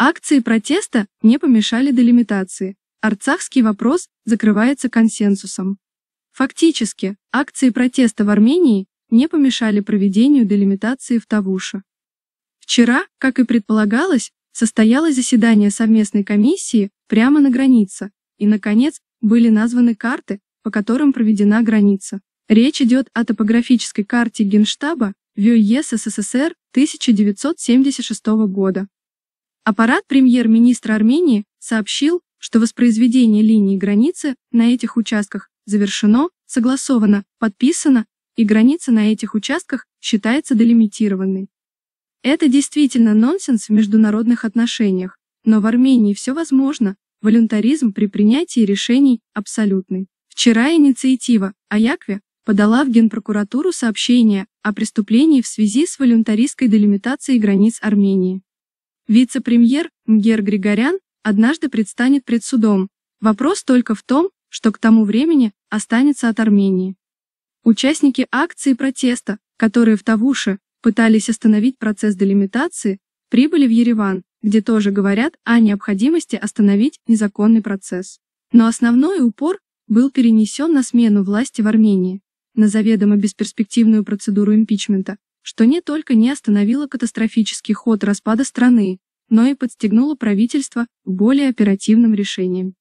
Акции протеста не помешали делимитации. Арцахский вопрос закрывается консенсусом. Фактически, акции протеста в Армении не помешали проведению делимитации в Тавуше. Вчера, как и предполагалось, состоялось заседание совместной комиссии прямо на границе, и, наконец, были названы карты, по которым проведена граница. Речь идет о топографической карте Генштаба ВЮЕС СССР 1976 года. Аппарат премьер-министра Армении сообщил, что воспроизведение линии границы на этих участках завершено, согласовано, подписано, и граница на этих участках считается делимитированной. Это действительно нонсенс в международных отношениях, но в Армении все возможно, волюнтаризм при принятии решений абсолютный. Вчера инициатива Аякве подала в Генпрокуратуру сообщение о преступлении в связи с волюнтаристской делимитацией границ Армении. Вице-премьер Мгер Григорян однажды предстанет пред судом. Вопрос только в том, что к тому времени останется от Армении. Участники акции протеста, которые в Тавуше пытались остановить процесс делимитации, прибыли в Ереван, где тоже говорят о необходимости остановить незаконный процесс. Но основной упор был перенесен на смену власти в Армении, на заведомо бесперспективную процедуру импичмента, что не только не остановило катастрофический ход распада страны, но и подстегнуло правительство более оперативным решением.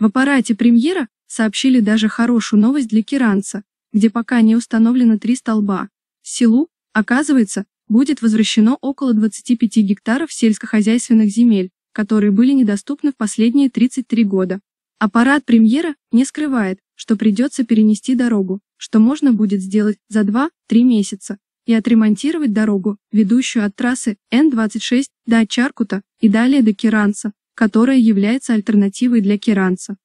В аппарате премьера сообщили даже хорошую новость для Киранца, где пока не установлено три столба. Селу, оказывается, будет возвращено около 25 гектаров сельскохозяйственных земель, которые были недоступны в последние 33 года. Аппарат премьера не скрывает, что придется перенести дорогу, что можно будет сделать за 2-3 месяца, и отремонтировать дорогу, ведущую от трассы Н-26 до Чаркута и далее до Киранца, которая является альтернативой для Киранца.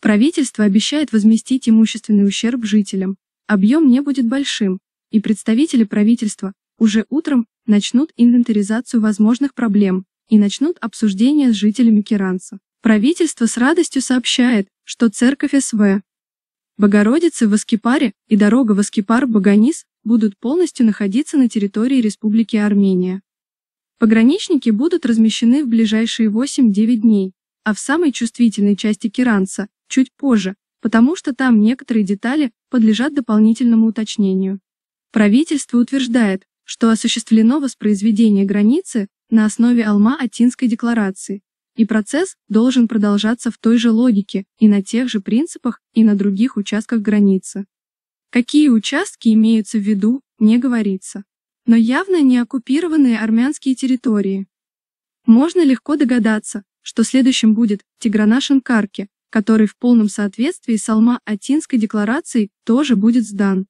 Правительство обещает возместить имущественный ущерб жителям. Объем не будет большим, и представители правительства уже утром начнут инвентаризацию возможных проблем и начнут обсуждение с жителями Киранца. Правительство с радостью сообщает, что церковь СВ Богородицы в Аскипаре и дорога в Аскипар-Баганис будут полностью находиться на территории Республики Армения. Пограничники будут размещены в ближайшие 8-9 дней, а в самой чувствительной части Киранца – чуть позже, потому что там некоторые детали подлежат дополнительному уточнению. Правительство утверждает, что осуществлено воспроизведение границы на основе Алма-Атинской декларации, и процесс должен продолжаться в той же логике и на тех же принципах и на других участках границы. Какие участки имеются в виду, не говорится. Но явно не оккупированные армянские территории. Можно легко догадаться, что следующим будет Тигранаш Анкарки, который в полном соответствии с Алма-Атинской декларацией тоже будет сдан.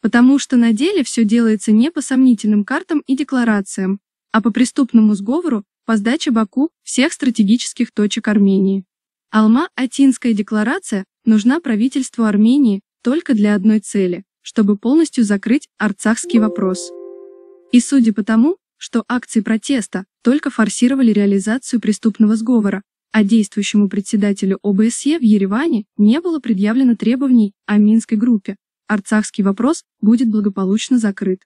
Потому что на деле все делается не по сомнительным картам и декларациям, а по преступному сговору по сдаче Баку всех стратегических точек Армении. Алма-Атинская декларация нужна правительству Армении только для одной цели, чтобы полностью закрыть арцахский вопрос. И судя по тому, что акции протеста только форсировали реализацию преступного сговора, а действующему председателю ОБСЕ в Ереване не было предъявлено требований о Минской группе, арцахский вопрос будет благополучно закрыт.